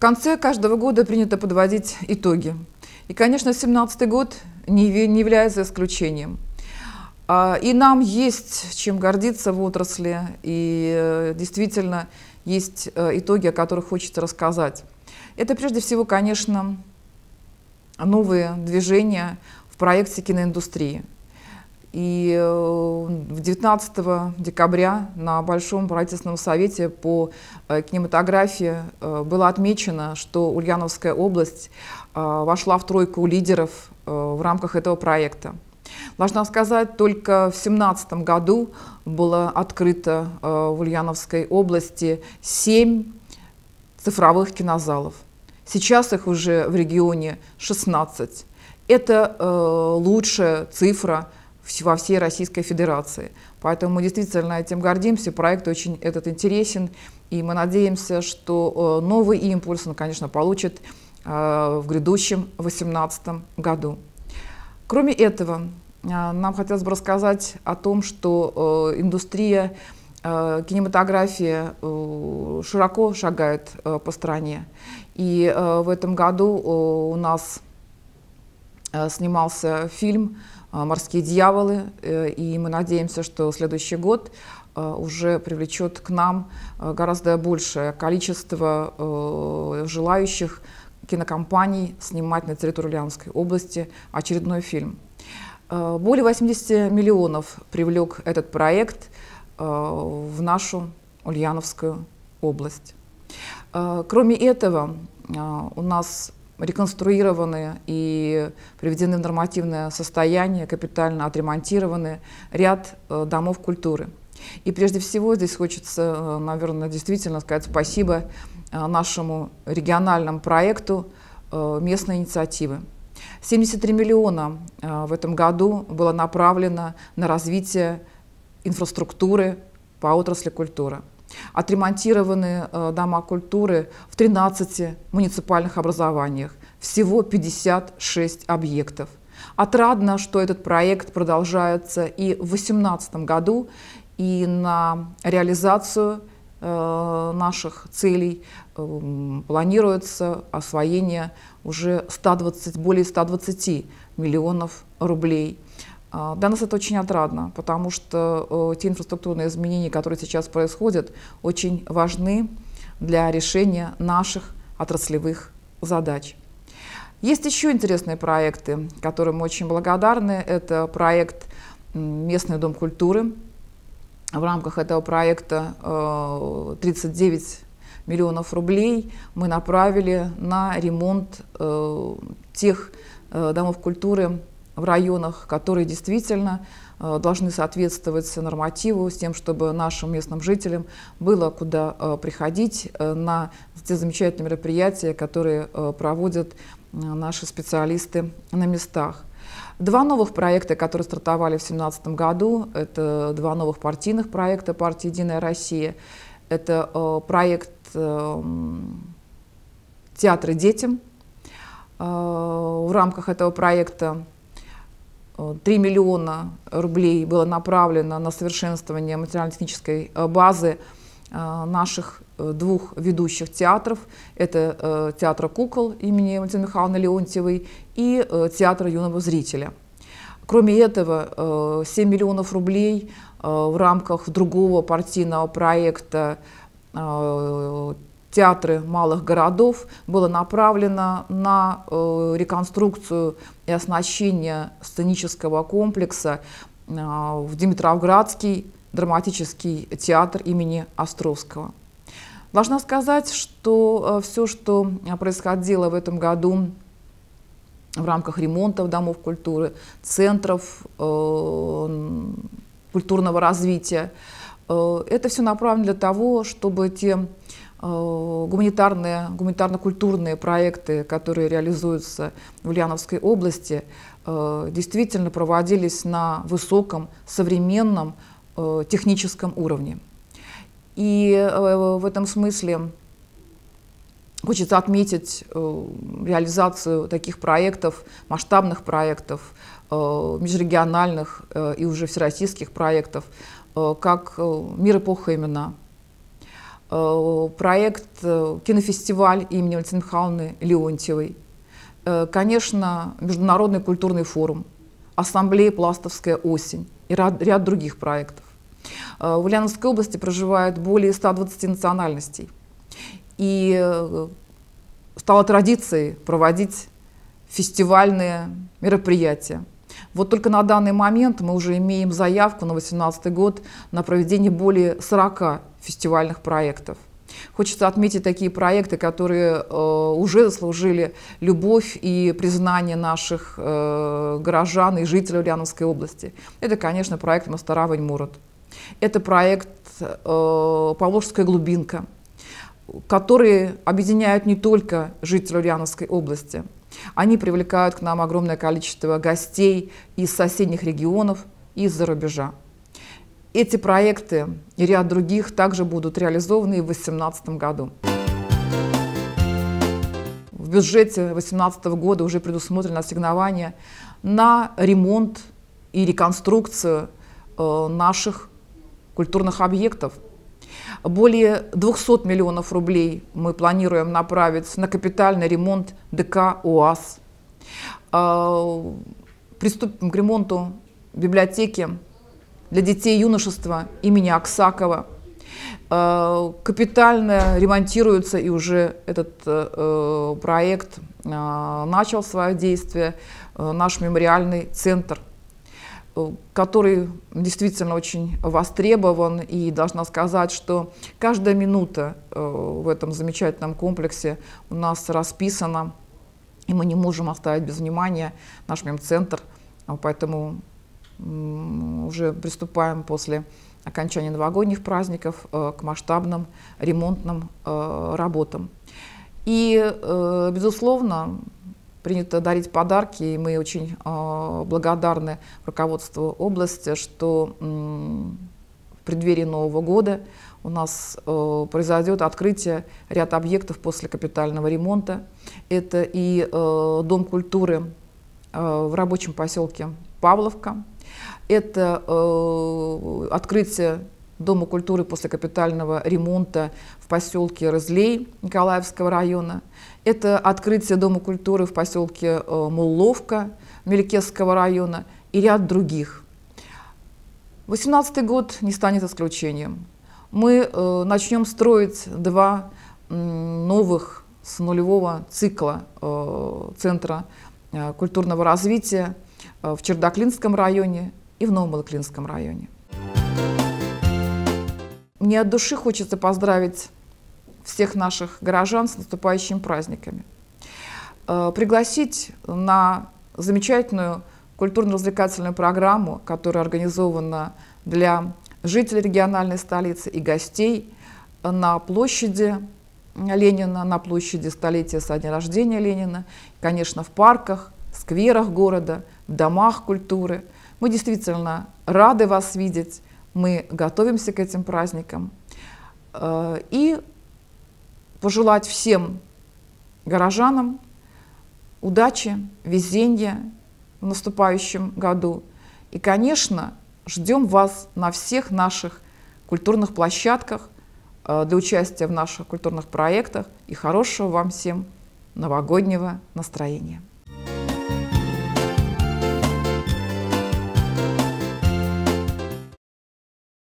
конце каждого года принято подводить итоги. И, конечно, 2017 год не, не является исключением. А, и нам есть чем гордиться в отрасли, и э, действительно есть э, итоги, о которых хочется рассказать. Это прежде всего, конечно, новые движения в проекте киноиндустрии. И 19 э, декабря на Большом правительственном совете по э, кинематографии э, было отмечено, что Ульяновская область вошла в тройку лидеров в рамках этого проекта. Должна сказать, только в 2017 году было открыто в Ульяновской области 7 цифровых кинозалов. Сейчас их уже в регионе 16. Это лучшая цифра во всей Российской Федерации. Поэтому мы действительно этим гордимся, проект очень этот интересен, и мы надеемся, что э, новый импульс он, конечно, получит э, в грядущем 2018 году. Кроме этого, э, нам хотелось бы рассказать о том, что индустрия кинематография широко шагает по стране. И в этом году у нас снимался фильм а, «Морские дьяволы», э, и мы надеемся, что следующий год э, уже привлечет к нам э, гораздо большее количество желающих кинокомпаний снимать на территории Ульяновской области очередной фильм. Более 80 миллионов привлек этот проект в нашу Ульяновскую область. Кроме этого, у нас реконструированы и приведены в нормативное состояние, капитально отремонтированы ряд э, домов культуры. И прежде всего здесь хочется, э, наверное, действительно сказать спасибо э, нашему региональному проекту местной инициативы. 73 миллиона в этом году было направлено на развитие инфраструктуры по отрасли культуры. Отремонтированы э, дома культуры в 13 муниципальных образованиях, всего 56 объектов. Отрадно, что этот проект продолжается и в 2018 году, и на реализацию э, наших целей эм, планируется освоение уже 120, более 120 миллионов рублей. А, для нас это очень отрадно, потому что э, те инфраструктурные изменения, которые сейчас происходят, очень важны для решения наших отраслевых задач. Есть еще интересные проекты, которым мы очень благодарны. Это проект «Местный дом культуры». В рамках этого проекта 39 э, миллионов рублей мы направили на ремонт э, тех домов культуры, в районах, которые действительно э, должны соответствовать нормативу с тем, чтобы нашим местным жителям было куда э, приходить э, на те замечательные мероприятия, которые проводят наши специалисты на местах. Два новых проекта, которые стартовали в 2017 году, это два новых партийных проекта партии «Единая Россия». Это проект «Театры детям». В рамках этого проекта 3 миллиона рублей было направлено на совершенствование материально-технической э, базы э, наших э, двух ведущих театров. Это театра кукол имени Валентины Михайловны Леонтьевой и театра юного зрителя. Кроме этого, 7 миллионов рублей в рамках другого партийного проекта театры малых городов было направлено на э, реконструкцию и оснащение сценического комплекса э, в Димитровградский драматический театр имени Островского. Должна сказать, что э, все, что происходило в этом году в рамках ремонтов домов культуры, центров культурного развития, это все направлено для того, чтобы те Э, гуманитарные, гуманитарно-культурные проекты, которые реализуются в Ульяновской области, э, действительно проводились на высоком, современном э, техническом уровне. И в этом смысле хочется отметить реализацию таких проектов, масштабных проектов, межрегиональных и уже всероссийских проектов, как «Мир эпоха имена», Э, проект э, кинофестиваль имени Валентины Михайловны Леонтьевой, э, конечно, Международный культурный форум, Ассамблея «Пластовская осень» и ряд, других проектов. В Ульяновской области проживает более 120 национальностей. И стало традицией проводить фестивальные мероприятия. Вот только на данный момент мы уже имеем заявку на 2018 год на проведение более 40 фестивальных проектов. Хочется отметить такие проекты, которые э, уже заслужили любовь и признание наших э, горожан и жителей Ульяновской области. Это, конечно, проект «Мостаравань-Мурод». Это проект э, «Павловская глубинка», который объединяет не только жителей Ульяновской области – они привлекают к нам огромное количество гостей из соседних регионов, и из-за рубежа. Эти проекты и ряд других также будут реализованы и в 2018 году. В бюджете 2018 года уже предусмотрено ассигнование на ремонт и реконструкцию э, наших культурных объектов – более 200 миллионов рублей мы планируем направить на капитальный ремонт ДК УАЗ. А, Приступим к ремонту библиотеки для детей юношества имени Аксакова. А, капитально ремонтируется, и уже этот э, э, проект а, начал свое действие, э, наш мемориальный центр – который действительно очень востребован. И должна сказать, что каждая минута э, в этом замечательном комплексе у нас расписана, и мы не можем оставить без внимания наш мем-центр, а Поэтому уже приступаем после окончания новогодних праздников э, к масштабным ремонтным э, работам. И, безусловно, принято дарить подарки, и мы очень а, благодарны руководству области, что в преддверии Нового года у нас э, произойдет открытие ряд объектов после капитального ремонта. Это и э, Дом культуры э, в рабочем поселке Павловка, это э, открытие Дома культуры после капитального ремонта в поселке Разлей Николаевского района. Это открытие Дома культуры в поселке э, Мулловка Меликесского района и ряд других. 2018 год не станет исключением. Мы э, начнем строить два новых с нулевого цикла э, Центра культурного развития в Чердаклинском районе и в Новомолоклинском районе. Не от души хочется поздравить всех наших горожан с наступающими праздниками. Э, пригласить на замечательную культурно-развлекательную программу, которая организована для жителей региональной столицы и гостей на площади Ленина, на площади столетия со дня рождения Ленина, конечно, в парках, скверах города, в домах культуры. Мы действительно рады вас видеть мы готовимся к этим праздникам. Э, и пожелать всем горожанам удачи, везения в наступающем году. И, конечно, ждем вас на всех наших культурных площадках э, для участия в наших культурных проектах и хорошего вам всем новогоднего настроения.